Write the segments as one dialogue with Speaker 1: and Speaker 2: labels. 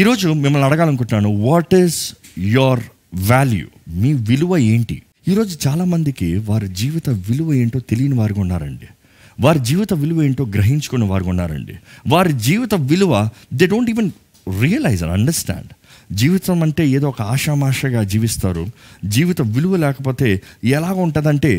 Speaker 1: ఈరోజు మిమ్మల్ని అడగాలనుకుంటున్నాను వాట్ ఈస్ యువర్ వాల్యూ మీ విలువ ఏంటి ఈరోజు చాలామందికి వారి జీవిత విలువ ఏంటో తెలియని వారు ఉన్నారండి వారి జీవిత విలువ ఏంటో గ్రహించుకున్న వారు ఉన్నారండి వారి జీవిత విలువ they don't even realise and understand జీవితం అంటే ఏదో ఒక ఆషామాషగా జీవిస్తారు జీవిత విలువ లేకపోతే ఎలాగ ఉంటుందంటే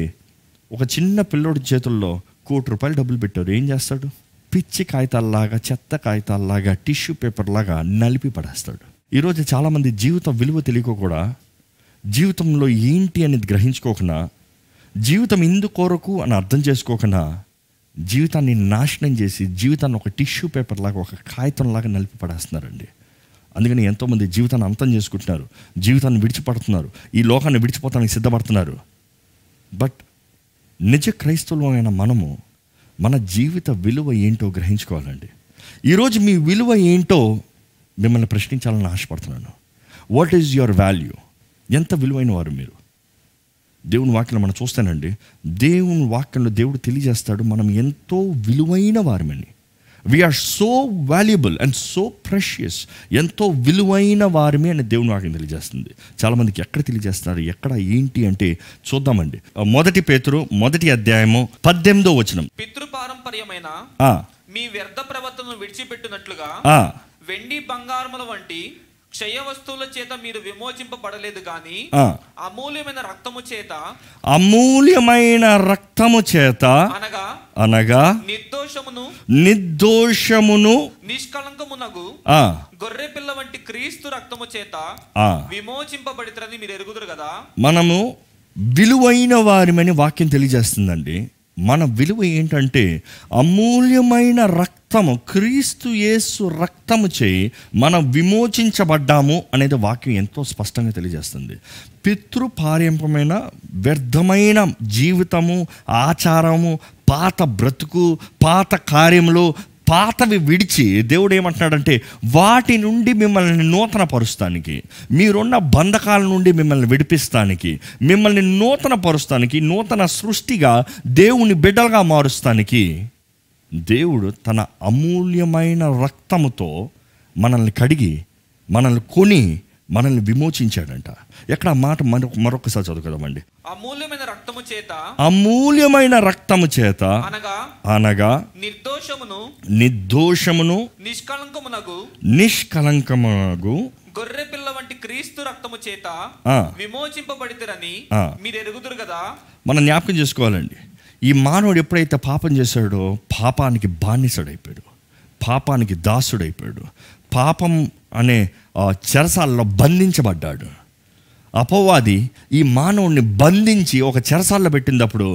Speaker 1: ఒక చిన్న పిల్లోడి చేతుల్లో కోటి రూపాయలు డబ్బులు పెట్టారు ఏం చేస్తాడు పిచ్చి కాగితాల్లాగా చెత్త కాగితాల్లాగా టిష్యూ పేపర్లాగా నలిపి పడేస్తాడు ఈరోజు చాలామంది జీవితం విలువ తెలియక కూడా జీవితంలో ఏంటి అనేది గ్రహించుకోకుండా జీవితం కోరకు అని అర్థం చేసుకోకుండా జీవితాన్ని నాశనం చేసి జీవితాన్ని ఒక టిష్యూ పేపర్ లాగా ఒక కాగితంలాగా నలిపి పడేస్తున్నారండి అందుకని ఎంతోమంది జీవితాన్ని అంతం చేసుకుంటున్నారు జీవితాన్ని విడిచిపడుతున్నారు ఈ లోకాన్ని విడిచిపోతానికి సిద్ధపడుతున్నారు బట్ నిజ క్రైస్తవులమైన మనము మన జీవిత విలువ ఏంటో గ్రహించుకోవాలండి ఈరోజు మీ విలువ ఏంటో మిమ్మల్ని ప్రశ్నించాలని ఆశపడుతున్నాను వాట్ ఈజ్ యువర్ వాల్యూ ఎంత విలువైన వారు మీరు దేవుని వాక్యం మనం చూస్తానండి దేవుని వాక్యంలో దేవుడు తెలియజేస్తాడు మనం ఎంతో విలువైన వారమని we are so valuable and so precious ఎంతో విలువైన వారిమే అనే దేవుని నాకు తెలియజేస్తుంది చాలామందికి ఎక్కడ తెలియజేస్తున్నారు ఎక్కడ ఏంటి అంటే చూద్దామండి మొదటి పేతురు మొదటి అధ్యాయము పద్దెనిమిదో వచనం పితృపారంపర్యమైన
Speaker 2: మీ వ్యర్థ ప్రవర్తనను విడిచిపెట్టినట్లుగా వెండి బంగారముల వంటి క్షయ వస్తువుల చేత మీరు విమోచింపబడలేదు కానీ అమూల్యమైన
Speaker 1: రక్తము చేత అమూల్యమైన రక్తము చేత అనగా అనగా
Speaker 2: నిర్దోషమును నిర్దోషమును నిష్కళంకమునగు గొర్రె పిల్ల వంటి క్రీస్తు రక్తము చేత విమోచింపబడితరని మీరు ఎరుగుదురు కదా మనము
Speaker 1: విలువైన వారిమని వాక్యం తెలియజేస్తుందండి మన విలువ ఏంటంటే అమూల్యమైన రక్తము క్రీస్తు యేసు రక్తము చేయి మనం విమోచించబడ్డాము అనేది వాక్యం ఎంతో స్పష్టంగా తెలియజేస్తుంది పితృపార్యంపమైన వ్యర్థమైన జీవితము ఆచారము పాత బ్రతుకు పాత కార్యములు పాతవి విడిచి దేవుడు ఏమంటున్నాడంటే వాటి నుండి మిమ్మల్ని నూతన పరుస్తానికి మీరున్న బంధకాల నుండి మిమ్మల్ని విడిపిస్తానికి మిమ్మల్ని నూతన పరుస్తానికి నూతన సృష్టిగా దేవుని బిడ్డలుగా మారుస్తానికి దేవుడు తన అమూల్యమైన రక్తముతో మనల్ని కడిగి మనల్ని కొని మనల్ని విమోచించాడంట ఎక్కడ ఆ మాట మరొక మరొకసారి చదువుకదామండి
Speaker 2: అమూల్యమైన రక్తము చేత
Speaker 1: అమూల్యమైన రక్తము చేత అనగా అనగా
Speaker 2: నిర్దోషమును నిర్దోషమును నిష్కలంకమునగు
Speaker 1: నిష్కలంకమునగు
Speaker 2: గొర్రె పిల్ల వంటి క్రీస్తు రక్తము చేత విమోచింపబడితేరని మీరు ఎరుగుదురు కదా
Speaker 1: మనం జ్ఞాపకం చేసుకోవాలండి ఈ మానవుడు ఎప్పుడైతే పాపం చేశాడో పాపానికి బానిసడైపోయాడు పాపానికి దాసుడైపోయాడు పాపం అనే చెరసాలలో బంధించబడ్డాడు అపవాది ఈ మానవుడిని బంధించి ఒక చెరసాల్లో పెట్టినప్పుడు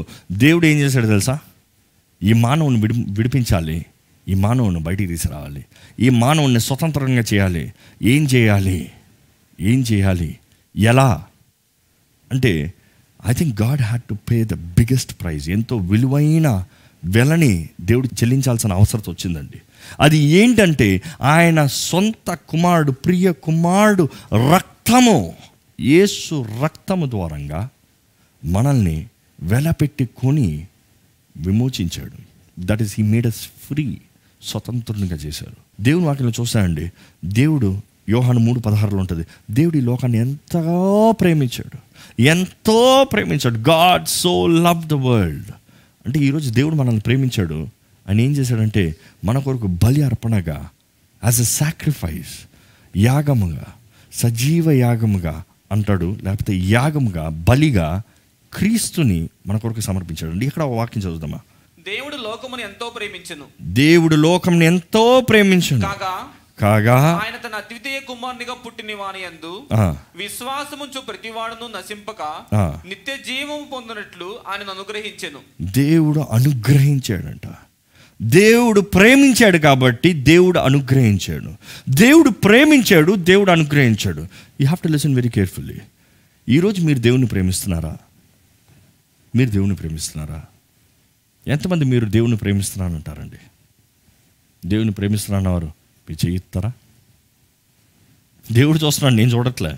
Speaker 1: దేవుడు ఏం చేశాడు తెలుసా ఈ మానవుని విడి విడిపించాలి ఈ మానవుని బయటికి తీసుకురావాలి ఈ మానవుని స్వతంత్రంగా చేయాలి ఏం చేయాలి ఏం చేయాలి ఎలా అంటే I think God had to pay the biggest price ఎంతో విలువైన వెలని దేవుడు చెల్లించాల్సిన అవసరం వచ్చిందండి అది ఏంటంటే ఆయన సొంత కుమారుడు ప్రియ కుమారుడు రక్తము యేసు రక్తము ద్వారంగా మనల్ని వెలపెట్టి కొని విమోచించాడు that is he made us free స్వతంత్రునిగా చేశారు దేవుని వాటిని చూస్తానండి దేవుడు యోహాను మూడు పదహారులో ఉంటుంది దేవుడు ఈ లోకాన్ని ఎంతో ప్రేమించాడు ఎంతో ప్రేమించాడు God so love the world అంటే ఈరోజు దేవుడు మనల్ని ప్రేమించాడు ఆయన ఏం చేశాడంటే మన కొరకు బలి అర్పణగా యాజ్ అ సాక్రిఫైస్ యాగముగా సజీవ యాగముగా అంటాడు లేకపోతే యాగముగా బలిగా క్రీస్తుని మన కొరకు సమర్పించాడు అండి ఇక్కడ వాక్యం చదువుదామా దేవుడు లోకముని ఎంతో ప్రేమించను దేవుడు లోకమును ఎంతో ప్రేమించను కాగా కాగా
Speaker 2: ఆయన తన అద్వితీయ కుమారునిగా పుట్టిన వాని యందు విశ్వాసముంచు వాడును నశింపక నిత్య జీవము పొందినట్లు ఆయన అనుగ్రహించను
Speaker 1: దేవుడు అనుగ్రహించాడంట దేవుడు ప్రేమించాడు కాబట్టి దేవుడు అనుగ్రహించాడు దేవుడు ప్రేమించాడు దేవుడు అనుగ్రహించాడు you have to listen very carefully ఈరోజు మీరు దేవుని ప్రేమిస్తున్నారా మీరు దేవుని ప్రేమిస్తున్నారా ఎంతమంది మీరు దేవుని ప్రేమిస్తున్నానంటారండి దేవుని వారు మీరు చేయిస్తారా దేవుడు చూస్తున్నాను నేను చూడట్లే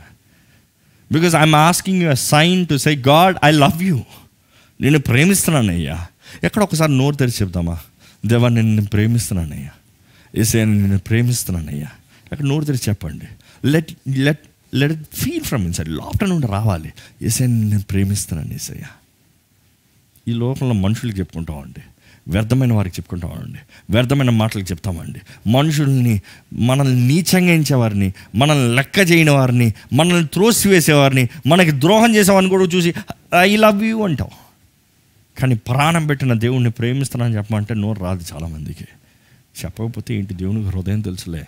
Speaker 1: because I'm asking you sign to say God I love you నేను ప్రేమిస్తున్నానయ్యా ఎక్కడ ఒకసారి నోరు తెరిచి చెప్దామా దేవా నేను నేను ప్రేమిస్తున్నానయ్యా ఏసే నేను ప్రేమిస్తున్నానయ్యా అక్కడ నోరు తెరిచి చెప్పండి let let let it feel from inside లోపల నుండి రావాలి ఏసే నేను ప్రేమిస్తున్నాను ఏసయ్యా ఈ లోపల మనుషులు చెప్పుకుంటామండి వ్యర్థమైన వారికి చెప్పుకుంటామండి వ్యర్థమైన మాటలకు చెప్తామండి మనుషుల్ని మనల్ని నీచంగా మనల్ని లెక్క చేయని వారిని మనల్ని త్రోసివేసేవారిని మనకి ద్రోహం చేసేవారిని కూడా చూసి ఐ లవ్ యూ అంటావు కానీ ప్రాణం పెట్టిన దేవుణ్ణి ప్రేమిస్తున్నాను చెప్పమంటే నోరు రాదు చాలామందికి చెప్పకపోతే ఏంటి దేవునికి హృదయం తెలుసులే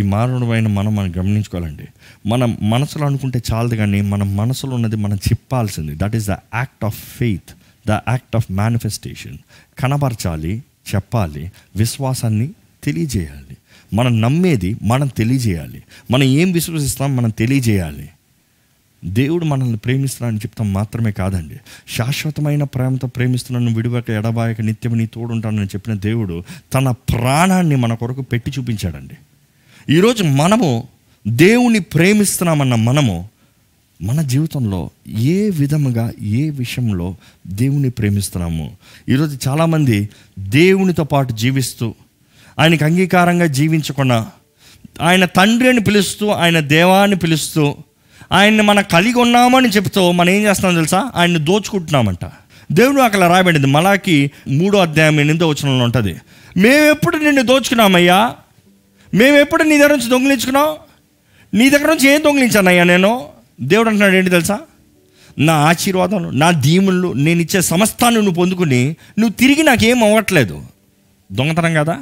Speaker 1: ఈ మానవుడమైన మనం మనం గమనించుకోవాలండి మనం మనసులో అనుకుంటే చాలదు కానీ మన మనసులో ఉన్నది మనం చెప్పాల్సింది that is the act of faith the act of manifestation కనబరచాలి చెప్పాలి విశ్వాసాన్ని తెలియజేయాలి మనం నమ్మేది మనం తెలియజేయాలి మనం ఏం విశ్వసిస్తాం మనం తెలియజేయాలి దేవుడు మనల్ని ప్రేమిస్తున్నాడని చెప్తాం మాత్రమే కాదండి శాశ్వతమైన ప్రేమతో ప్రేమిస్తున్నాను విడివక ఎడబాయక నిత్యం నీ తోడుంటానని చెప్పిన దేవుడు తన ప్రాణాన్ని మన కొరకు పెట్టి చూపించాడండి ఈరోజు మనము దేవుని ప్రేమిస్తున్నామన్న మనము మన జీవితంలో ఏ విధముగా ఏ విషయంలో దేవుని ప్రేమిస్తున్నాము ఈరోజు చాలామంది దేవునితో పాటు జీవిస్తూ ఆయనకు అంగీకారంగా జీవించకుండా ఆయన తండ్రి అని పిలుస్తూ ఆయన దేవాన్ని పిలుస్తూ ఆయన్ని మనం కలిగి ఉన్నామని చెప్తూ మనం ఏం చేస్తున్నాం తెలుసా ఆయన్ని దోచుకుంటున్నామంట దేవుడు అక్కడ రాబడింది మలాకి మూడో అధ్యాయం ఎనిమిదో వచనంలో ఉంటుంది మేమెప్పుడు నిన్ను దోచుకున్నామయ్యా మేమెప్పుడు నీ దగ్గర నుంచి దొంగిలించుకున్నాం నీ దగ్గర నుంచి ఏం దొంగిలించానయ్యా నేను దేవుడు అంటున్నాడు ఏంటి తెలుసా నా ఆశీర్వాదాలు నా దీములు నేను ఇచ్చే సమస్తాన్ని నువ్వు పొందుకుని నువ్వు తిరిగి నాకేం అవ్వట్లేదు దొంగతనం కదా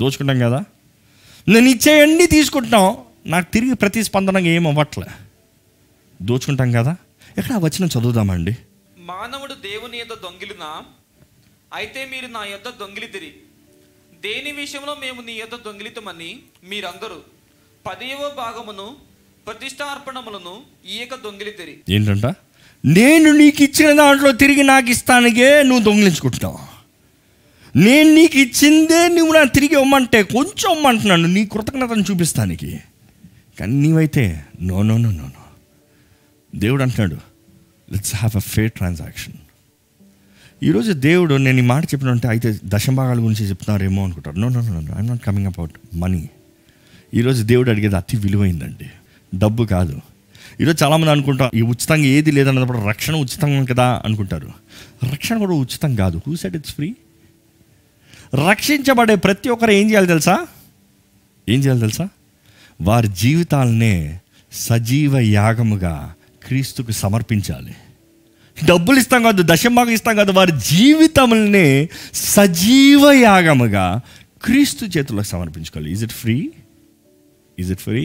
Speaker 1: దోచుకుంటాం కదా నేను ఇచ్చేవన్నీ తీసుకుంటున్నావు నాకు తిరిగి ప్రతిస్పందనగా ఏమవ్వట్లే దోచుకుంటాం కదా ఎక్కడ వచ్చిన చదువుదామండి మానవుడు దేవుని యొక్క
Speaker 2: దొంగిలినా అయితే మీరు నా దొంగిలి దొంగిలితిరి దేని విషయంలో మేము నీ యొక్క దొంగిలితమని మీరందరూ పదేవ భాగమును ప్రతిష్టార్పణములను ఈ యొక్క దొంగిలితిరి ఏంటంట
Speaker 1: నేను నీకు ఇచ్చిన దాంట్లో తిరిగి నాకు ఇస్తానికే నువ్వు దొంగిలించుకుంటున్నావు నేను నీకు ఇచ్చిందే నువ్వు నాకు తిరిగి ఇవ్వమంటే కొంచెం ఇవ్వమంటున్నాను నీ కృతజ్ఞతను చూపిస్తానికి కానీ నీవైతే no no no no no దేవుడు అంటున్నాడు let's have a fair transaction ఈరోజు దేవుడు నేను ఈ మాట చెప్పినంటే అయితే దశభాగాల గురించి చెప్తున్నారేమో అనుకుంటారు no no no no I'm not coming about money ఈరోజు దేవుడు అడిగేది అతి విలువైందండి డబ్బు కాదు ఈరోజు చాలామంది అనుకుంటాం ఈ ఉచితంగా ఏది లేదన్నప్పుడు రక్షణ ఉచితంగా కదా అనుకుంటారు రక్షణ కూడా ఉచితం కాదు హూ సెట్ ఇట్స్ ఫ్రీ రక్షించబడే ప్రతి ఒక్కరు ఏం చేయాలి తెలుసా ఏం చేయాలి తెలుసా వారి జీవితాలనే సజీవ యాగముగా క్రీస్తుకు సమర్పించాలి డబ్బులు ఇస్తాం కాదు దశమాగం ఇస్తాం కాదు వారి జీవితములనే సజీవ యాగముగా క్రీస్తు చేతుల్లో సమర్పించుకోవాలి is it free is it free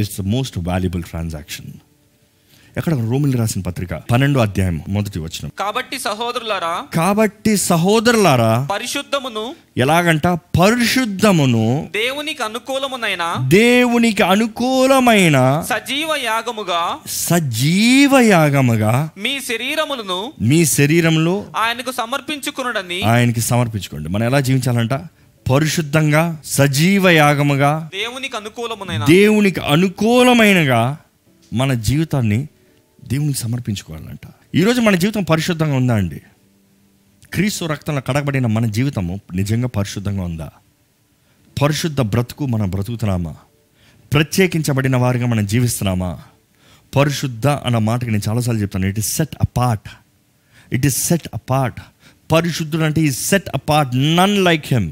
Speaker 1: is the most valuable transaction ఎక్కడ రోమిలు రాసిన పత్రిక పన్నెండు అధ్యాయం మొదటి వచ్చిన
Speaker 2: కాబట్టి సహోదరులారా
Speaker 1: కాబట్టి సహోదరులారా
Speaker 2: పరిశుద్ధమును
Speaker 1: ఎలాగంట పరిశుద్ధమును
Speaker 2: దేవునికి అనుకూలమునైన
Speaker 1: దేవునికి అనుకూలమైన
Speaker 2: సజీవ యాగముగా
Speaker 1: సజీవ యాగముగా
Speaker 2: మీ శరీరములను
Speaker 1: మీ శరీరంలో
Speaker 2: ఆయనకు సమర్పించుకున్నాడని
Speaker 1: ఆయనకి సమర్పించుకోండి మనం ఎలా జీవించాలంట పరిశుద్ధంగా సజీవ యాగముగా దేవునికి అనుకూలమైన దేవునికి అనుకూలమైనగా మన జీవితాన్ని దేవునికి సమర్పించుకోవాలంట ఈరోజు మన జీవితం పరిశుద్ధంగా ఉందా అండి క్రీస్తు రక్తంలో కడగబడిన మన జీవితము నిజంగా పరిశుద్ధంగా ఉందా పరిశుద్ధ బ్రతుకు మనం బ్రతుకుతున్నామా ప్రత్యేకించబడిన వారిగా మనం జీవిస్తున్నామా పరిశుద్ధ అన్న మాటకి నేను చాలాసార్లు చెప్తాను it is set apart it is set apart పరిశుద్ధుడు అంటే ఈ set apart none like him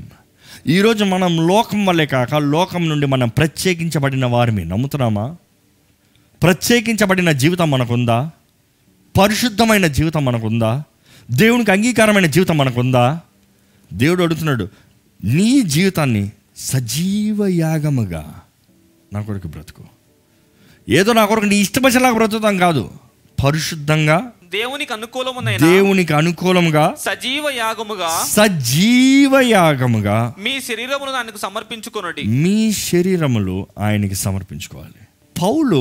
Speaker 1: ఈరోజు మనం లోకం వల్లే కాక లోకం నుండి మనం ప్రత్యేకించబడిన వారిని నమ్ముతున్నామా ప్రత్యేకించబడిన జీవితం మనకుందా పరిశుద్ధమైన జీవితం మనకుందా దేవునికి అంగీకారమైన జీవితం మనకుందా దేవుడు అడుగుతున్నాడు నీ జీవితాన్ని సజీవ యాగముగా నా కొరకు బ్రతుకు ఏదో నా కొరకు నీ ఇష్టపచ్చేలాగా బ్రతుకుతాం కాదు పరిశుద్ధంగా
Speaker 2: దేవునికి అనుకూలమైన
Speaker 1: దేవునికి అనుకూలంగా
Speaker 2: సజీవ యాగముగా
Speaker 1: సజీవ యాగముగా
Speaker 2: మీ శరీరమును ఆయనకు సమర్పించుకున్నది
Speaker 1: మీ శరీరములు ఆయనకి సమర్పించుకోవాలి పౌలు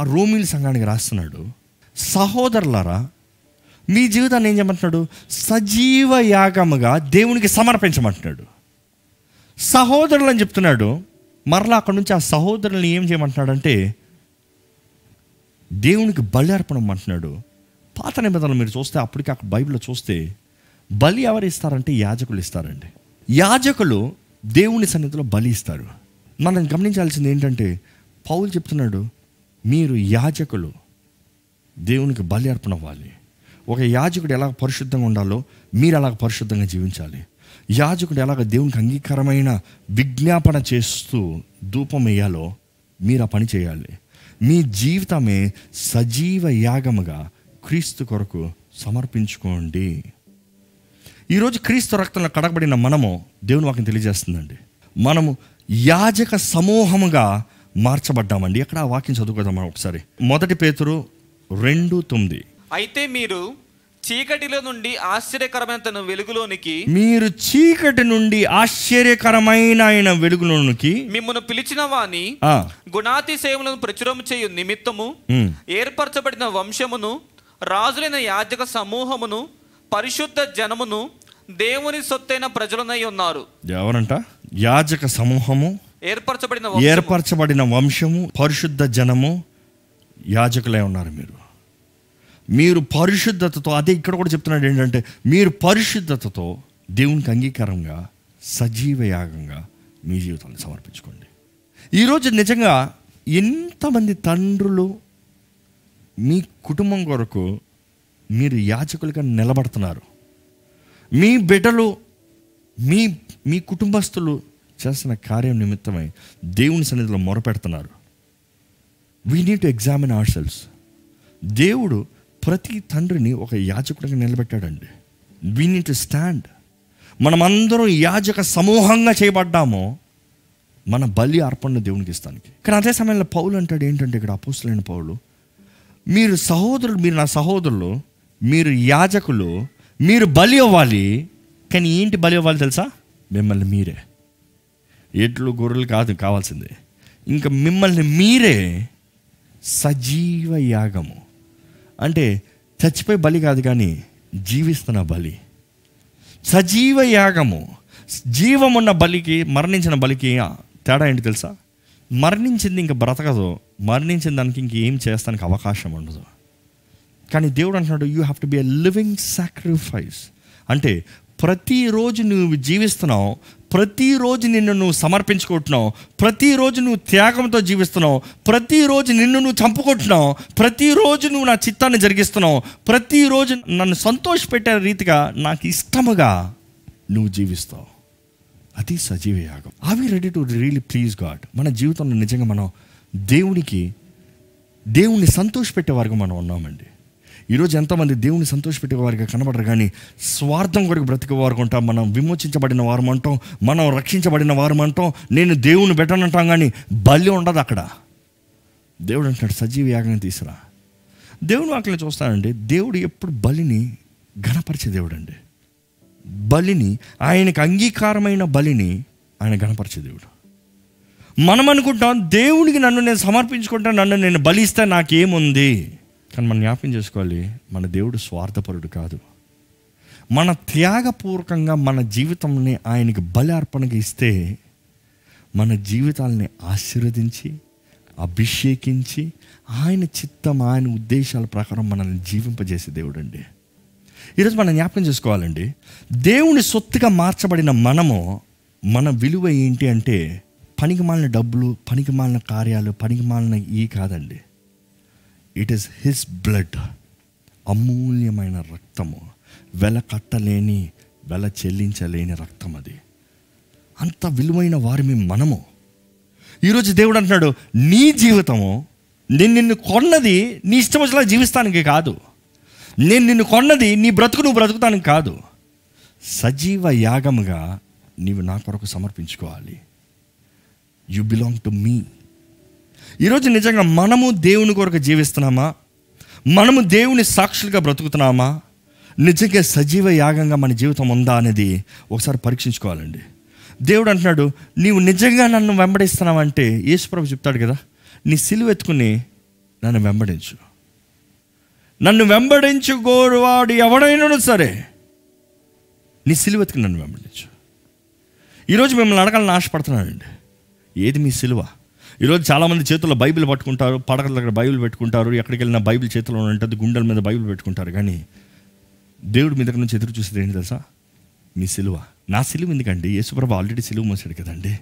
Speaker 1: ఆ రోమిల్ సంఘానికి రాస్తున్నాడు సహోదరులారా మీ జీవితాన్ని ఏం చేయమంటున్నాడు సజీవ యాగముగా దేవునికి సమర్పించమంటున్నాడు సహోదరులు అని చెప్తున్నాడు మరలా అక్కడ నుంచి ఆ సహోదరుల్ని ఏం చేయమంటున్నాడు అంటే దేవునికి బలి అర్పణమంటున్నాడు పాత నిబంధనలు మీరు చూస్తే అప్పటికి అక్కడ బైబిల్లో చూస్తే బలి ఎవరు ఇస్తారంటే యాజకులు ఇస్తారండి యాజకులు దేవుని సన్నిధిలో బలి ఇస్తారు మనం గమనించాల్సింది ఏంటంటే పౌలు చెప్తున్నాడు మీరు యాజకులు దేవునికి బలి అర్పణ అవ్వాలి ఒక యాజకుడు ఎలా పరిశుద్ధంగా ఉండాలో మీరు అలాగ పరిశుద్ధంగా జీవించాలి యాజకుడు ఎలాగ దేవునికి అంగీకారమైన విజ్ఞాపన చేస్తూ ధూపం వేయాలో మీరు ఆ పని చేయాలి మీ జీవితమే సజీవ యాగముగా క్రీస్తు కొరకు సమర్పించుకోండి ఈరోజు క్రీస్తు రక్తంలో కడగబడిన మనము దేవుని వాక్యం తెలియజేస్తుందండి మనము యాజక సమూహముగా మార్చబడ్డామండి ఎక్కడ ఆ వాక్యం చదువుకుందాం మనం ఒకసారి మొదటి పేతురు రెండు తొమ్మిది
Speaker 2: అయితే మీరు చీకటిలో నుండి ఆశ్చర్యకరమైన వెలుగులోనికి
Speaker 1: మీరు చీకటి నుండి ఆశ్చర్యకరమైన ఆయన వెలుగులోనికి
Speaker 2: మిమ్మల్ని పిలిచిన గుణాతి సేవలను ప్రచురం చేయు నిమిత్తము ఏర్పరచబడిన వంశమును రాజులైన యాజక సమూహమును పరిశుద్ధ జనమును దేవుని సొత్తైన ప్రజలనై ఉన్నారు
Speaker 1: ఎవరంట యాజక సమూహము ఏర్పరచబడిన ఏర్పరచబడిన వంశము పరిశుద్ధ జనము యాజకులే ఉన్నారు మీరు మీరు పరిశుద్ధతతో అదే ఇక్కడ కూడా చెప్తున్నాడు ఏంటంటే మీరు పరిశుద్ధతతో దేవునికి అంగీకారంగా సజీవ యాగంగా మీ జీవితాన్ని సమర్పించుకోండి ఈరోజు నిజంగా ఎంతమంది తండ్రులు మీ కుటుంబం కొరకు మీరు యాచకులుగా నిలబడుతున్నారు మీ బిడ్డలు మీ మీ కుటుంబస్తులు చేస్తున్న కార్యం నిమిత్తమై దేవుని సన్నిధిలో మొరపెడుతున్నారు we need to examine ourselves దేవుడు ప్రతి తండ్రిని ఒక యాజకుడిగా నిలబెట్టాడండి వీ నీడ్ టు స్టాండ్ మనమందరం యాజక సమూహంగా చేయబడ్డాము మన బలి అర్పణ దేవునికి ఇస్తానికి కానీ అదే సమయంలో పౌలు అంటాడు ఏంటంటే ఇక్కడ అపోసులైన పౌలు మీరు సహోదరులు మీరు నా సహోదరులు మీరు యాజకులు మీరు బలి అవ్వాలి కానీ ఏంటి బలి అవ్వాలి తెలుసా మిమ్మల్ని మీరే ఎడ్లు గొర్రెలు కాదు కావాల్సిందే ఇంకా మిమ్మల్ని మీరే సజీవ యాగము అంటే చచ్చిపోయి బలి కాదు కానీ జీవిస్తున్న బలి సజీవ యాగము జీవమున్న బలికి మరణించిన బలికి తేడా ఏంటి తెలుసా మరణించింది ఇంక బ్రతకదు మరణించిన దానికి ఏం చేస్తానికి అవకాశం ఉండదు కానీ దేవుడు అంటున్నాడు you have to be a living sacrifice అంటే ప్రతిరోజు నువ్వు జీవిస్తున్నావు ప్రతిరోజు నిన్ను నువ్వు సమర్పించుకుంటున్నావు ప్రతిరోజు నువ్వు త్యాగంతో జీవిస్తున్నావు ప్రతిరోజు నిన్ను నువ్వు చంపుకుంటున్నావు ప్రతిరోజు నువ్వు నా చిత్తాన్ని జరిగిస్తున్నావు ప్రతిరోజు నన్ను సంతోషపెట్టే రీతిగా నాకు ఇష్టముగా నువ్వు జీవిస్తావు అది సజీవ యాగం అవి ready to really please God మన జీవితంలో నిజంగా మనం దేవునికి దేవుణ్ణి సంతోషపెట్టే వరకు మనం ఉన్నామండి ఈరోజు ఎంతమంది దేవుని సంతోషపెట్టే వారికి కనబడరు కానీ స్వార్థం కొరకు బ్రతికే వారు అంటాం మనం విమోచించబడిన వారం అంటాం మనం రక్షించబడిన వారం అంటాం నేను దేవుని పెట్టనంటాం కానీ బలి ఉండదు అక్కడ దేవుడు అంటున్నాడు సజీవ యాగం తీసురా దేవుని వాక్యం చూస్తానండి దేవుడు ఎప్పుడు బలిని ఘనపరిచే దేవుడు అండి బలిని ఆయనకు అంగీకారమైన బలిని ఆయన గణపరిచే దేవుడు మనం అనుకుంటాం దేవునికి నన్ను నేను సమర్పించుకుంటా నన్ను నేను బలిస్తే నాకేముంది కానీ మనం జ్ఞాపకం చేసుకోవాలి మన దేవుడు స్వార్థపరుడు కాదు మన త్యాగపూర్వకంగా మన జీవితంని ఆయనకి బలి అర్పణగా ఇస్తే మన జీవితాలని ఆశీర్వదించి అభిషేకించి ఆయన చిత్తం ఆయన ఉద్దేశాల ప్రకారం మనల్ని జీవింపజేసే దేవుడు అండి ఈరోజు మనం జ్ఞాపకం చేసుకోవాలండి దేవుని సొత్తుగా మార్చబడిన మనము మన విలువ ఏంటి అంటే పనికి మాలిన డబ్బులు పనికి మాలిన కార్యాలు పనికి మాలిన ఈ కాదండి ఇట్ ఈస్ హిస్ బ్లడ్ అమూల్యమైన రక్తము వెల కట్టలేని వెల చెల్లించలేని రక్తం అది అంత విలువైన వారి మీ మనము ఈరోజు దేవుడు అంటున్నాడు నీ జీవితము నేను నిన్ను కొన్నది నీ ఇష్టం వచ్చేలా జీవిస్తానికి కాదు నేను నిన్ను కొన్నది నీ బ్రతుకు నువ్వు బ్రతుకుతానికి కాదు సజీవ యాగముగా నీవు నా కొరకు సమర్పించుకోవాలి యు బిలాంగ్ టు మీ ఈరోజు నిజంగా మనము దేవుని కొరకు జీవిస్తున్నామా మనము దేవుని సాక్షులుగా బ్రతుకుతున్నామా నిజంగా సజీవ యాగంగా మన జీవితం ఉందా అనేది ఒకసారి పరీక్షించుకోవాలండి దేవుడు అంటున్నాడు నీవు నిజంగా నన్ను వెంబడిస్తున్నావంటే యేసుప్రభు చెప్తాడు కదా నీ సిలువెత్తుకుని నన్ను వెంబడించు నన్ను వెంబడించుకోరువాడు ఎవడైనా సరే నీ సిలువెత్తుకుని నన్ను వెంబడించు ఈరోజు మిమ్మల్ని అడగాలని ఆశపడుతున్నానండి ఏది మీ సిలువ ఈరోజు చాలామంది చేతుల్లో బైబిల్ పట్టుకుంటారు పడకల దగ్గర బైబిల్ పెట్టుకుంటారు ఎక్కడికి వెళ్ళినా బైబిల్ చేతిలో ఉంటుంది గుండెల మీద బైబిల్ పెట్టుకుంటారు కానీ దేవుడి మీ దగ్గర నుంచి ఎదురు చూసేది ఏంటి తెలుసా మీ సిలువ నా సిలువ ఎందుకండి యేసుప్రభ ఆల్రెడీ సిలువ మోసాడు కదండి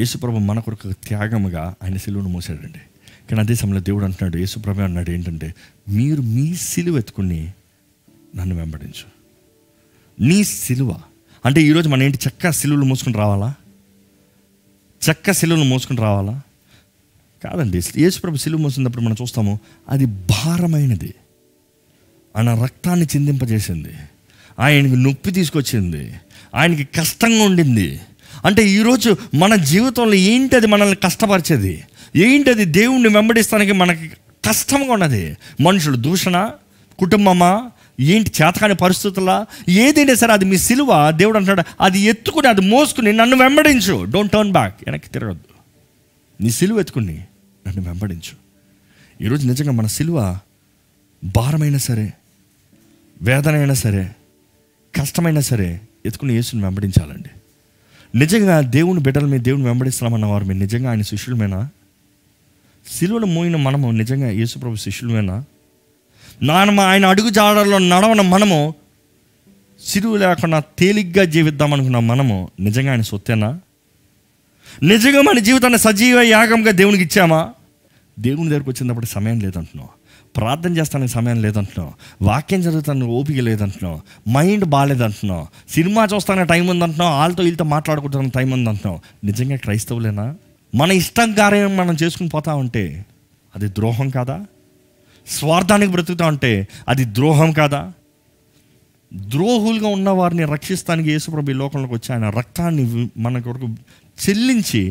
Speaker 1: యేసుప్రభ మన కొరకు త్యాగముగా ఆయన సిలువను మోసాడండి కానీ అదే సమయంలో దేవుడు అంటున్నాడు యేసుప్రభ అన్నాడు ఏంటంటే మీరు మీ సిలువ ఎత్తుకుని నన్ను వెంబడించు నీ సిలువ అంటే ఈరోజు మనం ఏంటి చక్కగా సిలువలు మూసుకుని రావాలా చక్క సిలువును మోసుకుని రావాలా కాదండి యేసుప్రభు సిలువ మోసినప్పుడు మనం చూస్తాము అది భారమైనది ఆయన రక్తాన్ని చిందింపజేసింది ఆయనకి నొప్పి తీసుకొచ్చింది ఆయనకి కష్టంగా ఉండింది అంటే ఈరోజు మన జీవితంలో ఏంటి అది మనల్ని కష్టపరిచేది ఏంటి అది దేవుణ్ణి వెంబడిస్తానికి మనకి కష్టంగా ఉన్నది మనుషులు దూషణ కుటుంబమా ఏంటి చేతకాని పరిస్థితుల్లో ఏదైనా సరే అది మీ సిలువ దేవుడు అంటున్నాడు అది ఎత్తుకుని అది మోసుకుని నన్ను వెంబడించు డోంట్ టర్న్ బ్యాక్ వెనక్కి తిరగద్దు నీ సిలువ ఎత్తుకుని నన్ను వెంబడించు ఈరోజు నిజంగా మన సిలువ భారమైనా సరే వేదన అయినా సరే కష్టమైనా సరే ఎత్తుకుని యేసుని వెంబడించాలండి నిజంగా దేవుని బిడ్డల మీద దేవుని వెంబడిస్తామన్న వారు మీరు నిజంగా ఆయన శిష్యులమేనా సిలువను మోయిన మనము నిజంగా యేసుప్రభు శిష్యులమేనా నానమ్మ ఆయన అడుగు జాడల్లో నడవన మనము సిరువు లేకుండా తేలిగ్గా జీవిద్దాం అనుకున్న మనము నిజంగా ఆయన సొత్తేనా నిజంగా మన జీవితాన్ని సజీవ యాగంగా దేవునికి ఇచ్చామా దేవుని దగ్గరకు వచ్చినప్పుడు సమయం లేదంటున్నావు ప్రార్థన చేస్తానికి సమయం లేదంటున్నావు వాక్యం చదువుతానికి ఓపిక లేదంటున్నావు మైండ్ బాగాలేదంటున్నావు సినిమా చూస్తానే టైం ఉందంటున్నావు వాళ్ళతో వీళ్ళతో మాట్లాడుకుంటున్న టైం ఉందంటున్నావు నిజంగా క్రైస్తవులేనా మన ఇష్టం కార్యం మనం చేసుకుని పోతా ఉంటే అది ద్రోహం కాదా స్వార్థానికి బ్రతుకుతా ఉంటే అది ద్రోహం కాదా ద్రోహులుగా ఉన్న వారిని రక్షిస్తానికి యేసుప్రభు ఈ లోకంలోకి వచ్చి ఆయన రక్తాన్ని మన కొరకు చెల్లించి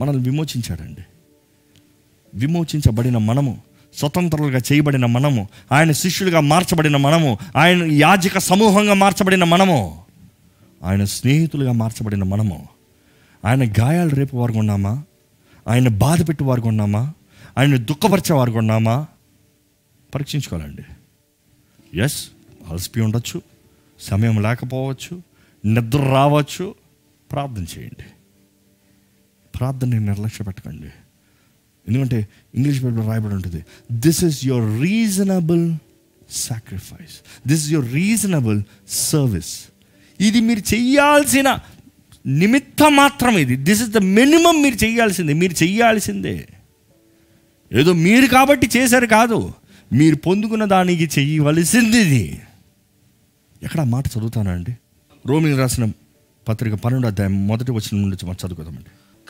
Speaker 1: మనల్ని విమోచించాడండి విమోచించబడిన మనము స్వతంత్రులుగా చేయబడిన మనము ఆయన శిష్యులుగా మార్చబడిన మనము ఆయన యాజక సమూహంగా మార్చబడిన మనము ఆయన స్నేహితులుగా మార్చబడిన మనము ఆయన గాయాలు రేపు వారికి ఉన్నామా ఆయన బాధ పెట్టి వారికి ఉన్నామా ఆయన దుఃఖపరిచే వారికి ఉన్నామా పరీక్షించుకోవాలండి ఎస్ అలసిపి ఉండొచ్చు సమయం లేకపోవచ్చు నిద్ర రావచ్చు ప్రార్థన చేయండి ప్రార్థనని నిర్లక్ష్య పెట్టకండి ఎందుకంటే ఇంగ్లీష్ పేపర్ రాయబడి ఉంటుంది this is your reasonable sacrifice this is your reasonable service ఇది మీరు చేయాల్సిన నిమిత్తం మాత్రం ఇది దిస్ ఇస్ ద మినిమం మీరు చేయాల్సిందే మీరు చేయాల్సిందే ఏదో మీరు కాబట్టి చేశారు కాదు మీరు పొందుకున్న దానికి చెయ్యవలసింది ఇది ఎక్కడ మాట చదువుతానండి రోమి రాసిన పత్రిక పన్నెండు అధ్యాయం మొదటి వచ్చిన నుండి మనం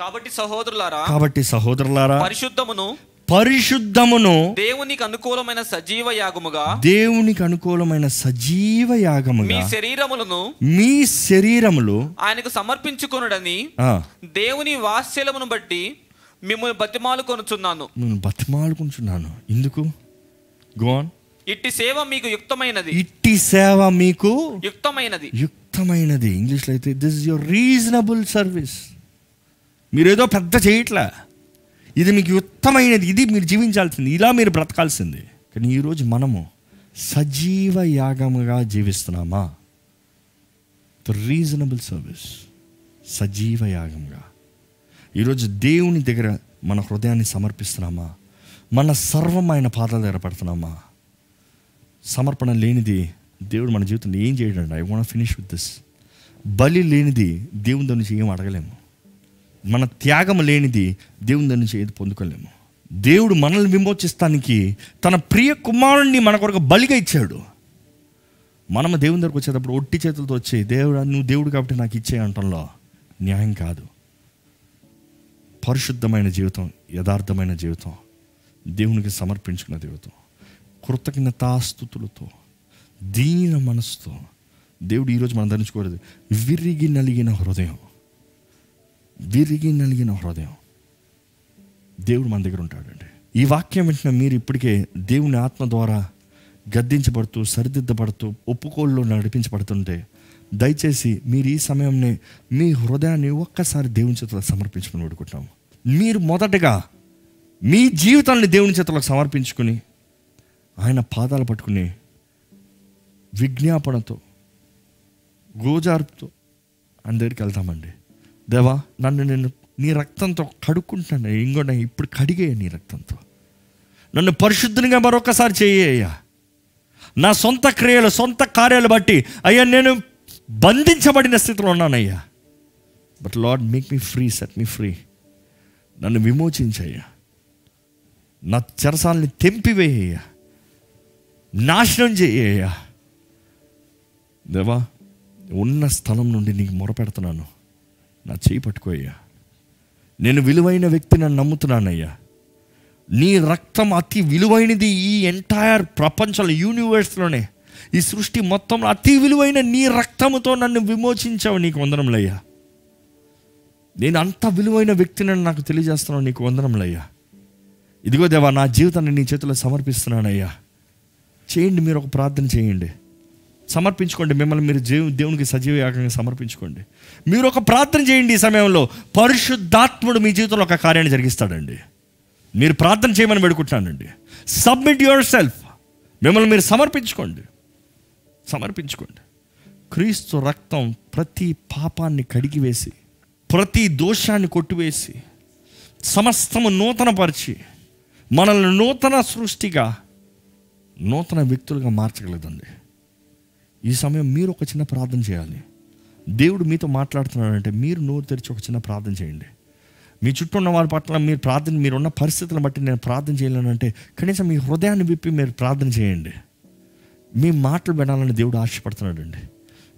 Speaker 2: కాబట్టి సహోదరులారా కాబట్టి
Speaker 1: సహోదరులారా పరిశుద్ధమును పరిశుద్ధమును
Speaker 2: దేవునికి అనుకూలమైన సజీవ యాగముగా
Speaker 1: దేవునికి అనుకూలమైన సజీవ యాగముగా మీ
Speaker 2: శరీరములను
Speaker 1: మీ శరీరములు
Speaker 2: ఆయనకు సమర్పించుకొనుడని దేవుని వాత్సల్యమును బట్టి మిమ్మల్ని బతిమాలు కొనుచున్నాను
Speaker 1: బతిమాలు కొనుచున్నాను ఎందుకు గో ఆన్
Speaker 2: ఇట్టి సేవ మీకు యుక్తమైనది
Speaker 1: ఇట్టి సేవ మీకు యుక్తమైనది యుక్తమైనది ఇంగ్లీష్లో అయితే దిస్ యువర్ రీజనబుల్ సర్వీస్ మీరు ఏదో పెద్ద చేయట్లా ఇది మీకు యుక్తమైనది ఇది మీరు జీవించాల్సింది ఇలా మీరు బ్రతకాల్సింది కానీ ఈరోజు మనము సజీవ యాగముగా జీవిస్తున్నామా ద రీజనబుల్ సర్వీస్ సజీవ యాగంగా ఈరోజు దేవుని దగ్గర మన హృదయాన్ని సమర్పిస్తున్నామా మన సర్వం ఆయన పాదాల దగ్గర పడుతున్నామా సమర్పణ లేనిది దేవుడు మన జీవితంలో ఏం చేయడండి I want finish with this బలి లేనిది దేవుని దగ్గర నుంచి ఏం అడగలేము మన త్యాగం లేనిది దేవుని దగ్గర నుంచి ఏది పొందుకోలేము దేవుడు మనల్ని విమోచిస్తానికి తన ప్రియ కుమారుణ్ణి మన కొరకు బలిగా ఇచ్చాడు మనము దేవుని దగ్గరకు వచ్చేటప్పుడు ఒట్టి చేతులతో వచ్చే దేవుడు నువ్వు దేవుడు కాబట్టి నాకు ఇచ్చే అంటంలో న్యాయం కాదు పరిశుద్ధమైన జీవితం యథార్థమైన జీవితం దేవునికి సమర్పించుకున్న దేవుతం కృతజ్ఞతాస్థుతులతో దీన మనసుతో దేవుడు ఈరోజు మనం ధరించుకోలేదు విరిగి నలిగిన హృదయం విరిగి నలిగిన హృదయం దేవుడు మన దగ్గర ఉంటాడండి ఈ వాక్యం వెంటనే మీరు ఇప్పటికే దేవుని ఆత్మ ద్వారా గద్దించబడుతూ సరిదిద్దబడుతూ ఒప్పుకోళ్ళు నడిపించబడుతుంటే దయచేసి మీరు ఈ సమయంనే మీ హృదయాన్ని ఒక్కసారి దేవుని చేతులకు సమర్పించుకుని పెడుకుంటాము మీరు మొదటగా మీ జీవితాన్ని దేవుని చేతులకు సమర్పించుకుని ఆయన పాదాలు పట్టుకుని విజ్ఞాపనతో గోజార్పుతో అందరికి వెళ్తామండి దేవా నన్ను నేను నీ రక్తంతో కడుక్కుంటాను ఇంకోనే ఇప్పుడు కడిగే నీ రక్తంతో నన్ను పరిశుద్ధంగా మరొకసారి చేయయ్యా నా సొంత క్రియలు సొంత కార్యాలు బట్టి అయ్యా నేను బంధించబడిన స్థితిలో ఉన్నానయ్యా but Lord make me free set me free నన్ను విమోచించయ్యా నా చెరసాలని తెంపివేయ నాశనం చేయ దేవా ఉన్న స్థలం నుండి నీకు మొరపెడుతున్నాను నా చేయి పట్టుకోయ్యా నేను విలువైన వ్యక్తి నన్ను నమ్ముతున్నానయ్యా నీ రక్తం అతి విలువైనది ఈ ఎంటైర్ ప్రపంచంలో యూనివర్స్లోనే ఈ సృష్టి మొత్తంలో అతి విలువైన నీ రక్తముతో నన్ను విమోచించావు నీకు వందనంలయ్యా నేను అంత విలువైన వ్యక్తిని నాకు తెలియజేస్తున్నావు నీకు వందనంలయ్యా ఇదిగో దేవా నా జీవితాన్ని నీ చేతిలో సమర్పిస్తున్నానయ్యా చేయండి మీరు ఒక ప్రార్థన చేయండి సమర్పించుకోండి మిమ్మల్ని మీరు జీవ దేవునికి సజీవ యాగంగా సమర్పించుకోండి మీరు ఒక ప్రార్థన చేయండి ఈ సమయంలో పరిశుద్ధాత్ముడు మీ జీవితంలో ఒక కార్యాన్ని జరిగిస్తాడండి మీరు ప్రార్థన చేయమని పెడుకుంటున్నానండి సబ్మిట్ యువర్ సెల్ఫ్ మిమ్మల్ని మీరు సమర్పించుకోండి సమర్పించుకోండి క్రీస్తు రక్తం ప్రతి పాపాన్ని కడిగివేసి ప్రతి దోషాన్ని కొట్టివేసి సమస్తము నూతనపరిచి మనల్ని నూతన సృష్టిగా నూతన వ్యక్తులుగా మార్చగలదండి ఈ సమయం మీరు ఒక చిన్న ప్రార్థన చేయాలి దేవుడు మీతో మాట్లాడుతున్నాడంటే మీరు నోరు తెరిచి ఒక చిన్న ప్రార్థన చేయండి మీ చుట్టూ ఉన్న వారి పట్ల మీరు ప్రార్థన మీరున్న పరిస్థితులను బట్టి నేను ప్రార్థన చేయలేనంటే కనీసం మీ హృదయాన్ని విప్పి మీరు ప్రార్థన చేయండి మీ మాటలు వినాలని దేవుడు ఆశపడుతున్నాడండి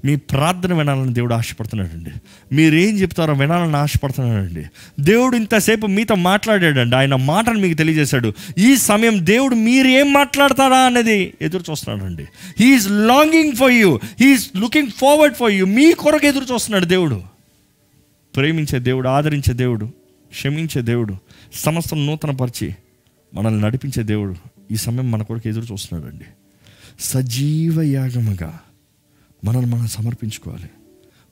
Speaker 1: మీ ప్రార్థన వినాలని దేవుడు ఆశపడుతున్నాడండి మీరేం చెప్తారో వినాలని ఆశపడుతున్నాడండి దేవుడు ఇంతసేపు మీతో మాట్లాడాడండి ఆయన మాటను మీకు తెలియజేశాడు ఈ సమయం దేవుడు మీరు ఏం మాట్లాడతారా అనేది ఎదురు చూస్తున్నాడండి he's longing for you he's looking forward for you మీ కొరకు ఎదురు చూస్తున్నాడు దేవుడు ప్రేమించే దేవుడు ఆదరించే దేవుడు క్షమించే దేవుడు సమస్తం నూతనపరిచి మనల్ని నడిపించే దేవుడు ఈ సమయం మన కొరకు ఎదురు చూస్తున్నాడండి సజీవ యాగముగా మనల్ని మనం సమర్పించుకోవాలి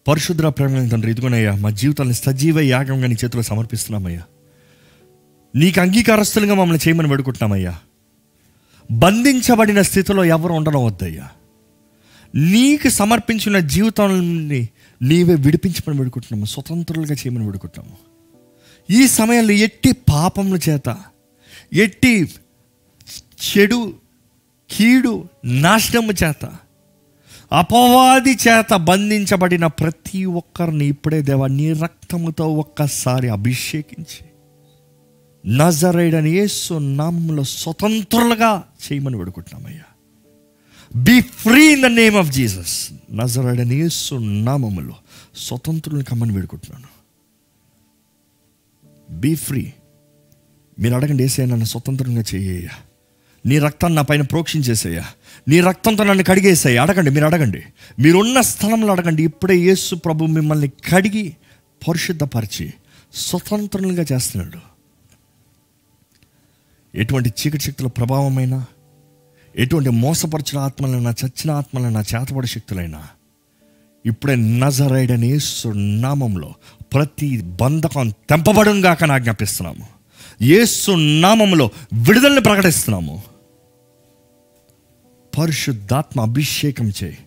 Speaker 1: పరిశుద్ర ప్రేమ తండ్రి ఎదుగునయ్యా మా జీవితాన్ని సజీవ యాగంగా నీ చేతిలో సమర్పిస్తున్నామయ్యా నీకు అంగీకారస్తులుగా మమ్మల్ని చేయమని పెడుకుంటున్నామయ్యా బంధించబడిన స్థితిలో ఎవరు ఉండడం వద్దయ్యా నీకు సమర్పించిన జీవితాన్ని నీవే విడిపించమని పెడుకుంటున్నాము స్వతంత్రులుగా చేయమని పెడుకుంటున్నాము ఈ సమయంలో ఎట్టి పాపముల చేత ఎట్టి చెడు కీడు నాశనము చేత అపవాది చేత బంధించబడిన ప్రతి ఒక్కరిని ఇప్పుడే దేవా నీ రక్తముతో ఒక్కసారి అభిషేకించి నజరైడని యేసు నామంలో స్వతంత్రులుగా చేయమని పెడుకుంటున్నామయ్యా be free in the name of Jesus నజరైడని యేసు నామములో స్వతంత్రులను కమ్మని పెడుకుంటున్నాను బీ ఫ్రీ మీరు అడగండి ఏసే నన్ను స్వతంత్రంగా చేయ నీ రక్తాన్ని నా పైన ప్రోక్షించేసేయ్యా నీ రక్తంతో నన్ను కడిగేసాయి అడగండి మీరు అడగండి మీరున్న స్థలంలో అడగండి ఇప్పుడే యేసు ప్రభు మిమ్మల్ని కడిగి పరిశుద్ధపరిచి స్వతంత్రంగా చేస్తున్నాడు ఎటువంటి చీకటి శక్తుల ప్రభావమైనా ఎటువంటి మోసపరిచిన ఆత్మలైనా చచ్చిన ఆత్మలైనా చేతపడి శక్తులైనా ఇప్పుడే నజరైడని నామంలో ప్రతి బంధకం తెంపబడుగాక ఆజ్ఞాపిస్తున్నాము ఏసు నామంలో విడుదలని ప్రకటిస్తున్నాము పరిశుద్ధాత్మ అభిషేకం చేయి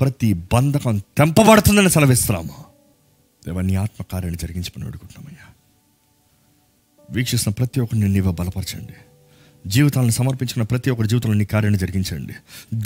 Speaker 1: ప్రతి బంధకం తెంపబడుతుందని సెలవిస్తున్నాము దేవాన్ని ఆత్మకార్యాన్ని జరిగించమని అడుగుతున్నామయ్యా వీక్షిస్తున్న ప్రతి ఒక్కరిని నీవే బలపరచండి జీవితాలను సమర్పించిన ప్రతి ఒక్కరి జీవితంలో నీ కార్యాన్ని జరిగించండి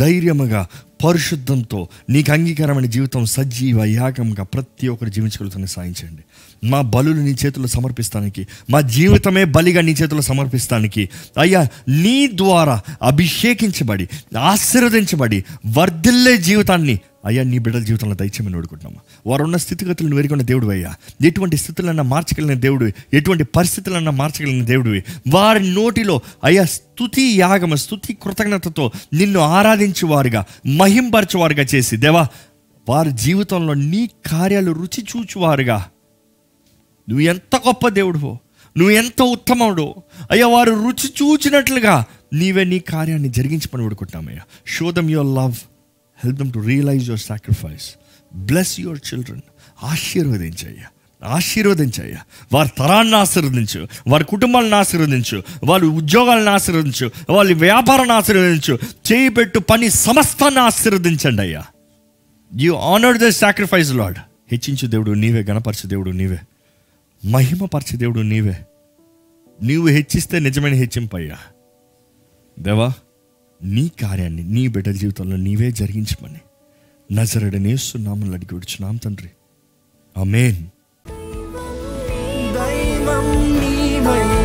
Speaker 1: ధైర్యముగా పరిశుద్ధంతో నీకు అంగీకారమైన జీవితం సజీవ యాగంగా ప్రతి ఒక్కరు జీవించగలుగుతాన్ని సాధించండి మా బలులు నీ చేతుల్లో సమర్పిస్తానికి మా జీవితమే బలిగా నీ చేతుల్లో సమర్పిస్తానికి అయ్యా నీ ద్వారా అభిషేకించబడి ఆశీర్వదించబడి వర్ధిల్లే జీవితాన్ని అయ్యా నీ బిడ్డల జీవితంలో దయచేమని వేడుకుంటున్నాము వారు ఉన్న స్థితిగతులను వేరుకున్న దేవుడు అయ్యా ఎటువంటి స్థితులన్నా మార్చగలిగిన దేవుడు ఎటువంటి పరిస్థితులన్నా మార్చగలిగిన దేవుడివి వారి నోటిలో అయ్యా స్థుతి యాగమ స్థుతి కృతజ్ఞతతో నిన్ను ఆరాధించేవారుగా మహింపరచేవారుగా చేసి దేవా వారి జీవితంలో నీ కార్యాలు రుచి చూచువారుగా నువ్వు ఎంత గొప్ప దేవుడు నువ్వు ఎంత ఉత్తముడు అయ్యా వారు రుచి చూచినట్లుగా నీవే నీ కార్యాన్ని జరిగించి పని పడుకుంటున్నామయ్యా show them your love help them to realise your sacrifice bless your children ఆశీర్వదించయ్యా ఆశీర్వదించయ్యా వారి తరాన్ని ఆశీర్వదించు వారి కుటుంబాలను ఆశీర్వదించు వారి ఉద్యోగాలను ఆశీర్వదించు వాళ్ళ వ్యాపారాన్ని ఆశీర్వదించు చేయి పెట్టు పని సమస్తాన్ని ఆశీర్వదించండి అయ్యా you honour the sacrifice Lord హెచ్చించు దేవుడు నీవే గణపరచు దేవుడు నీవే మహిమపరచే దేవుడు నీవే నీవు హెచ్చిస్తే నిజమైన హెచ్చింపయ్యా దేవా నీ కార్యాన్ని నీ బిడ్డ జీవితంలో నీవే జరిగించమని నజరడ నేస్తున్నామని అడిగి విడుచున్నాం తండ్రి అమేన్ దైవం